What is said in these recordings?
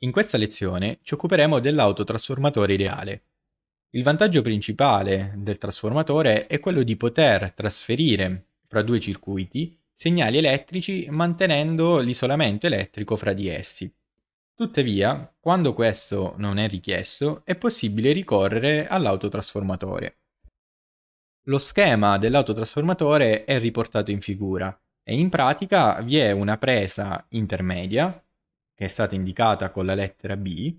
In questa lezione ci occuperemo dell'autotrasformatore ideale. Il vantaggio principale del trasformatore è quello di poter trasferire fra due circuiti segnali elettrici mantenendo l'isolamento elettrico fra di essi. Tuttavia, quando questo non è richiesto, è possibile ricorrere all'autotrasformatore. Lo schema dell'autotrasformatore è riportato in figura e in pratica vi è una presa intermedia che è stata indicata con la lettera B,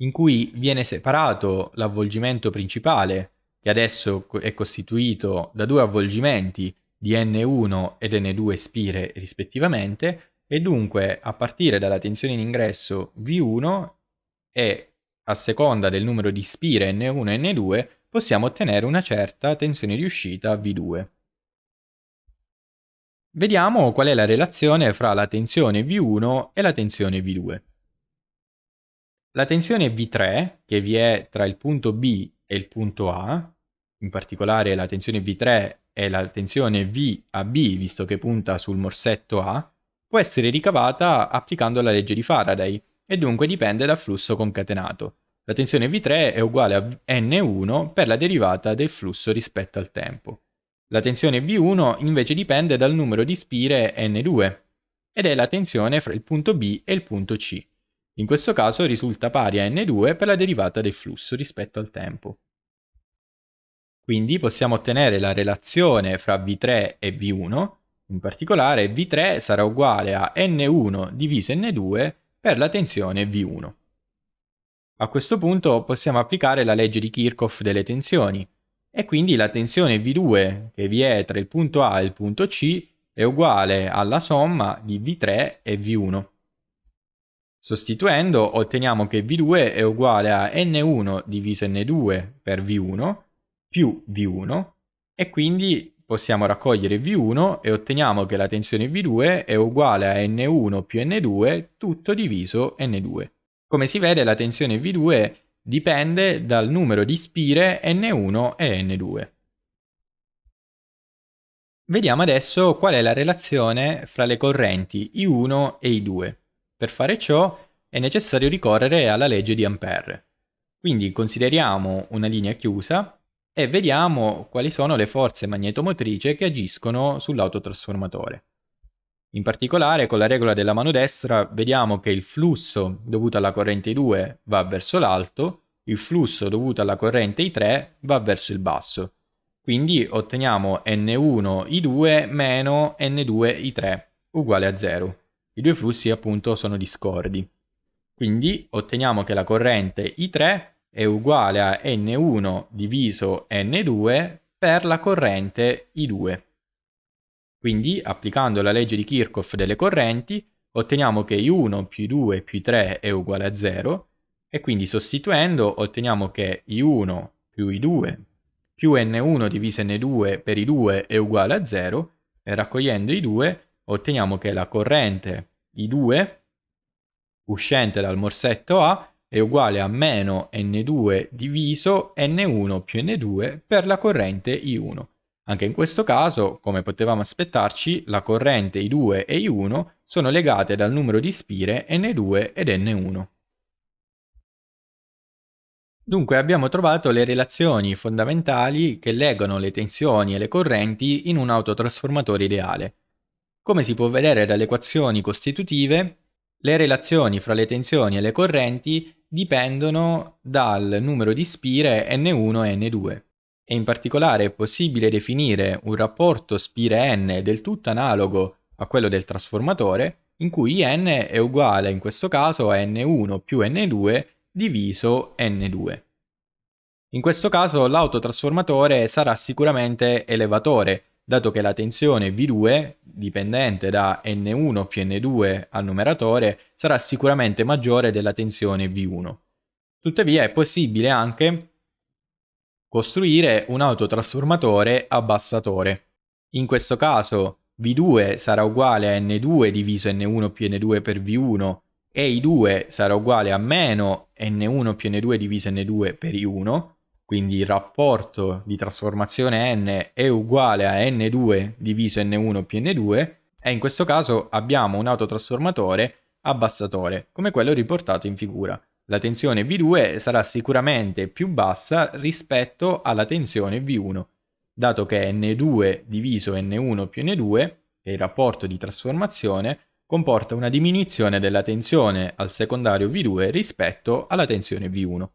in cui viene separato l'avvolgimento principale, che adesso è costituito da due avvolgimenti di N1 ed N2 spire rispettivamente, e dunque a partire dalla tensione in ingresso V1 e a seconda del numero di spire N1 e N2 possiamo ottenere una certa tensione di uscita V2. Vediamo qual è la relazione fra la tensione V1 e la tensione V2. La tensione V3, che vi è tra il punto B e il punto A, in particolare la tensione V3 è la tensione V a B, visto che punta sul morsetto A, può essere ricavata applicando la legge di Faraday e dunque dipende dal flusso concatenato. La tensione V3 è uguale a N1 per la derivata del flusso rispetto al tempo. La tensione V1 invece dipende dal numero di spire N2 ed è la tensione fra il punto B e il punto C. In questo caso risulta pari a N2 per la derivata del flusso rispetto al tempo. Quindi possiamo ottenere la relazione fra V3 e V1, in particolare V3 sarà uguale a N1 diviso N2 per la tensione V1. A questo punto possiamo applicare la legge di Kirchhoff delle tensioni, e quindi la tensione V2 che vi è tra il punto A e il punto C è uguale alla somma di V3 e V1. Sostituendo otteniamo che V2 è uguale a N1 diviso N2 per V1 più V1 e quindi possiamo raccogliere V1 e otteniamo che la tensione V2 è uguale a N1 più N2 tutto diviso N2. Come si vede la tensione V2 Dipende dal numero di spire n1 e n2. Vediamo adesso qual è la relazione fra le correnti I1 e I2. Per fare ciò è necessario ricorrere alla legge di Ampere. Quindi consideriamo una linea chiusa e vediamo quali sono le forze magnetomotrice che agiscono sull'autotrasformatore. In particolare, con la regola della mano destra vediamo che il flusso dovuto alla corrente I2 va verso l'alto, il flusso dovuto alla corrente I3 va verso il basso. Quindi otteniamo N1I2 meno N2I3 uguale a 0. I due flussi appunto sono discordi. Quindi otteniamo che la corrente I3 è uguale a N1 diviso N2 per la corrente I2. Quindi, applicando la legge di Kirchhoff delle correnti, otteniamo che I1 più I2 più I3 è uguale a 0 e quindi sostituendo otteniamo che I1 più I2 più N1 diviso N2 per I2 è uguale a 0 e raccogliendo i 2 otteniamo che la corrente I2 uscente dal morsetto A è uguale a meno N2 diviso N1 più N2 per la corrente I1. Anche in questo caso, come potevamo aspettarci, la corrente I2 e I1 sono legate dal numero di spire N2 ed N1. Dunque abbiamo trovato le relazioni fondamentali che legano le tensioni e le correnti in un autotrasformatore ideale. Come si può vedere dalle equazioni costitutive, le relazioni fra le tensioni e le correnti dipendono dal numero di spire N1 e N2 e in particolare è possibile definire un rapporto spire n del tutto analogo a quello del trasformatore, in cui n è uguale in questo caso a n1 più n2 diviso n2. In questo caso l'autotrasformatore sarà sicuramente elevatore, dato che la tensione V2, dipendente da n1 più n2 al numeratore, sarà sicuramente maggiore della tensione V1. Tuttavia è possibile anche costruire un autotrasformatore abbassatore. In questo caso V2 sarà uguale a N2 diviso N1 più N2 per V1 e I2 sarà uguale a meno N1 più N2 diviso N2 per I1, quindi il rapporto di trasformazione N è uguale a N2 diviso N1 più N2 e in questo caso abbiamo un autotrasformatore abbassatore come quello riportato in figura la tensione V2 sarà sicuramente più bassa rispetto alla tensione V1, dato che N2 diviso N1 più N2, che è il rapporto di trasformazione, comporta una diminuzione della tensione al secondario V2 rispetto alla tensione V1.